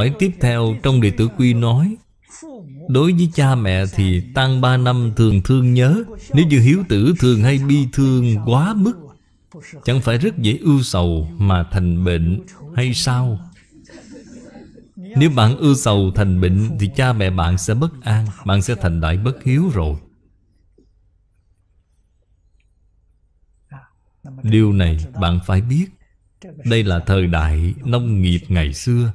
Hỏi tiếp theo trong Đệ Tử Quy nói Đối với cha mẹ thì tăng ba năm thường thương nhớ Nếu như hiếu tử thường hay bi thương quá mức Chẳng phải rất dễ ưu sầu mà thành bệnh hay sao Nếu bạn ưu sầu thành bệnh Thì cha mẹ bạn sẽ bất an Bạn sẽ thành đại bất hiếu rồi Điều này bạn phải biết Đây là thời đại nông nghiệp ngày xưa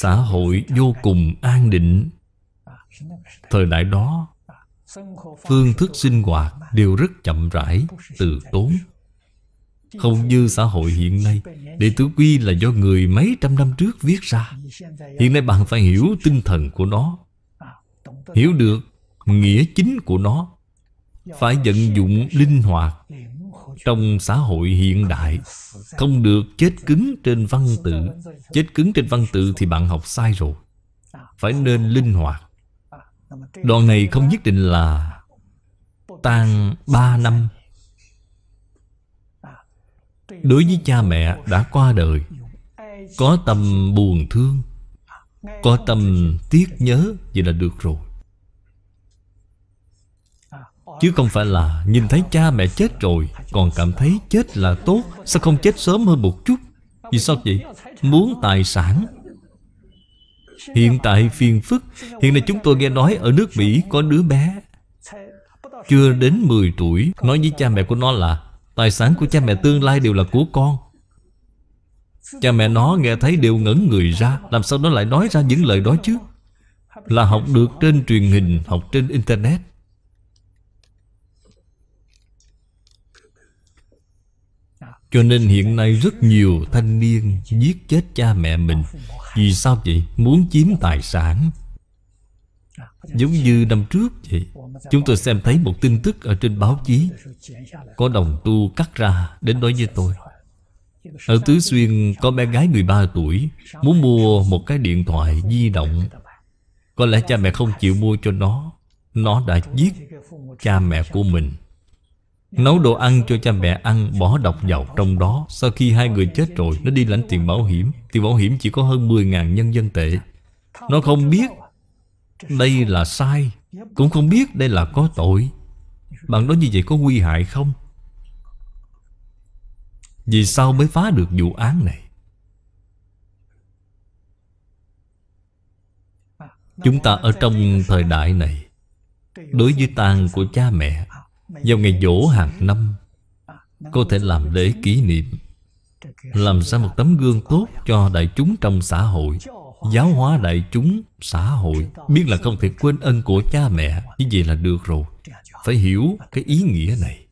xã hội vô cùng an định thời đại đó phương thức sinh hoạt đều rất chậm rãi từ tốn không như xã hội hiện nay Đệ tử quy là do người mấy trăm năm trước viết ra Hiện nay bạn phải hiểu tinh thần của nó Hiểu được nghĩa chính của nó Phải vận dụng linh hoạt trong xã hội hiện đại Không được chết cứng trên văn tự Chết cứng trên văn tự thì bạn học sai rồi Phải nên linh hoạt Đoạn này không nhất định là Tan ba năm Đối với cha mẹ đã qua đời Có tâm buồn thương Có tâm tiếc nhớ Vậy là được rồi Chứ không phải là nhìn thấy cha mẹ chết rồi Còn cảm thấy chết là tốt Sao không chết sớm hơn một chút Vì sao vậy? Muốn tài sản Hiện tại phiền phức Hiện nay chúng tôi nghe nói ở nước Mỹ có đứa bé Chưa đến 10 tuổi Nói với cha mẹ của nó là Tài sản của cha mẹ tương lai đều là của con Cha mẹ nó nghe thấy đều ngẩn người ra Làm sao nó lại nói ra những lời đó chứ Là học được trên truyền hình Học trên internet Cho nên hiện nay rất nhiều thanh niên giết chết cha mẹ mình Vì sao vậy? Muốn chiếm tài sản Giống như năm trước vậy Chúng tôi xem thấy một tin tức ở trên báo chí Có đồng tu cắt ra đến nói với tôi Ở Tứ Xuyên có bé gái 13 tuổi Muốn mua một cái điện thoại di động Có lẽ cha mẹ không chịu mua cho nó Nó đã giết cha mẹ của mình Nấu đồ ăn cho cha mẹ ăn Bỏ độc vào trong đó Sau khi hai người chết rồi Nó đi lãnh tiền bảo hiểm Tiền bảo hiểm chỉ có hơn 10.000 nhân dân tệ Nó không biết Đây là sai Cũng không biết đây là có tội Bạn đó như vậy có nguy hại không Vì sao mới phá được vụ án này Chúng ta ở trong thời đại này Đối với tang của cha mẹ vào ngày dỗ hàng năm à, Có thể làm lễ kỷ niệm Làm ra một tấm gương tốt cho đại chúng trong xã hội Giáo hóa đại chúng xã hội Biết là không thể quên ân của cha mẹ Như vậy là được rồi Phải hiểu cái ý nghĩa này